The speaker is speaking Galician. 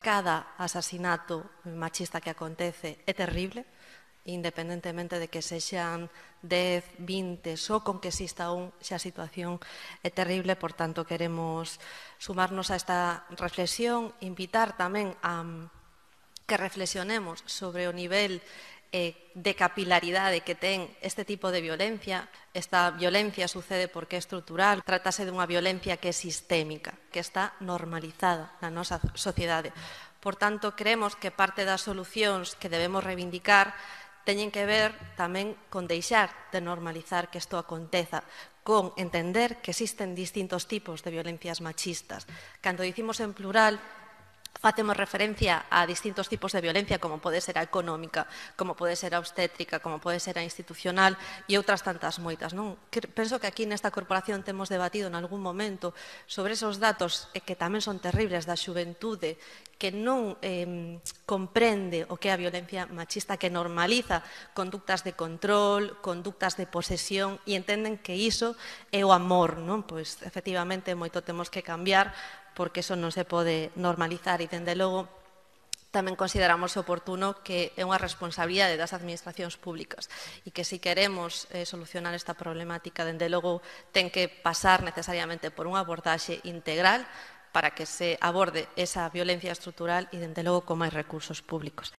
cada asasinato machista que acontece é terrible, independentemente de que sexan 10, 20, só con que exista un, xa a situación é terrible, por tanto queremos sumarnos a esta reflexión, invitar tamén a que reflexionemos sobre o nivel Eh, de capilaridade que ten este tipo de violencia. Esta violencia sucede porque é estrutural, tratase dunha violencia que é sistémica, que está normalizada na nosa sociedade. Por tanto, creemos que parte das solucións que debemos reivindicar teñen que ver tamén con deixar de normalizar que isto aconteza, con entender que existen distintos tipos de violencias machistas. Cando dicimos en plural, facemos referencia a distintos tipos de violencia, como pode ser a económica, como pode ser a obstétrica, como pode ser a institucional e outras tantas moitas. Non? penso que aquí nesta corporación temos debatido en algún momento sobre esos datos eh, que tamén son terribles da xuventude que non eh, comprende o que é a violencia machista, que normaliza conductas de control, conductas de posesión e entenden que iso é o amor. Non? Pois, efectivamente, moito temos que cambiar porque eso non se pode normalizar e, dende logo, tamén consideramos oportuno que é unha responsabilidade das administracións públicas e que se queremos eh, solucionar esta problemática, dende logo, ten que pasar necesariamente por unha abordaxe integral para que se aborde esa violencia estrutural e, dende logo, con máis recursos públicos.